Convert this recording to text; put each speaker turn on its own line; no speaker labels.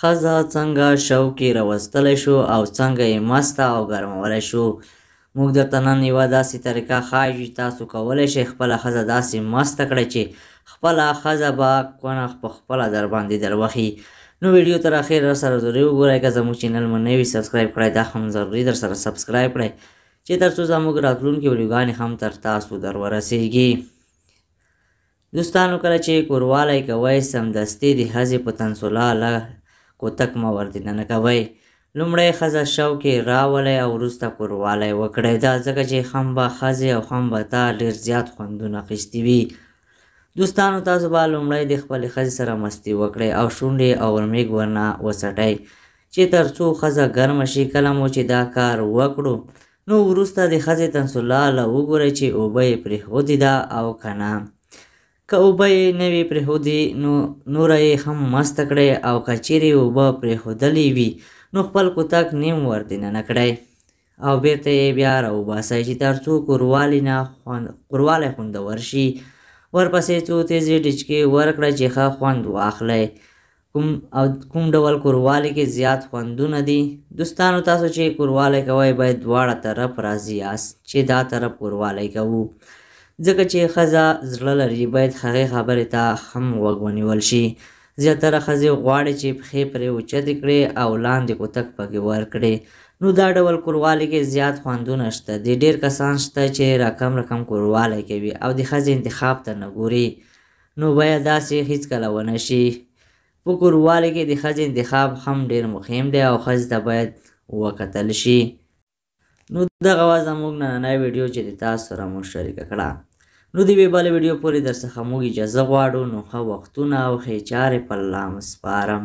ښځه څنګه شوق کې راوستلی شو او څنګه یې مسته او ګرمولی شو موږ درته نن یوه داسې طریقه ښایو چې تاسو کولی شئ خپله ښځه داسې مسته کړئ چې خپله ښځه به کونه په خپله درباندې دروخي نو ویډیو تر اخره سره ضروري وګورئ که زموږ چینل مو نه وي سبسکرایب کړئ دا هم ضروري در سره سبسکرایب کړئ چې تر څو زموږ راتلونکي ویډیوګانې هم تر تاسو در ورسیږي دوستانو کله چې کوروالی کوئ سمدستي د ښځې په تنسلا کوتک ما ور دننه کوئ لومړی ښځه شوکې راولی او وروسته کوروالی وکړئ دا ځکه چې هم به ښځې او هم به تا ډېر زیات خوندونه اخیستي وي دوستانو تاسو به لومړی د خپلې ښځې سره مستي وکړئ او شونډې او ورمیږ ورنه وڅټئ چې تر څو ښځه ګرمه شي کله مو چې دا کار وکړو نو وروسته د ښځې تنسلاله وګورئ چې اوبه یې پرېښودې ده او که که اوبه یې نه وي پرېښودې نو نوره یې هم مست کړی او که چیرې اوبه پرېښودلې وي نو خپل کوتک نیم ور دننه کړی او بیرته یې بیا راوباسئ چې تر څو کوروالې نه خوند کوروالی خوندور شي ورپسې څو تیزې ډچکې ورکړه چې ښه خوند واخلئ کوم او کوم ډول کوروالی کې زیات خوندونه دي دوستانو تاسو چې کوروالی کوئ باید دواړه طرف راضي یاست چې دا طرف کوروالی کوو ځکه چې ښځه زړه لري باید هغې خبرې ته هم غوږ ونیول شي زیاتره ښځې غواړي چې پښې پرې اوچتې کړي او لاندې کوتک پکې ورکړي نو دا ډول کوروالی کې زیات خوندونه شته د ډیر کسان شته چې رقم رقم کوروالی کوي او د ښځې انتخاب ته نه ګوري نو باید داسې هیڅکله ونه شي په کوروالی کې د ښځې انتخاب هم ډیر مهم دی او ښځې ته باید وکتل شي نو دغه وا زموږ نننۍ ویډیو چې تاسو سره مو شریک کړه نو دی ویباله ویډیو پورې درڅخه موږ اجازه غواړو نو ښه وختونه او ښه چارې په الله مسپارم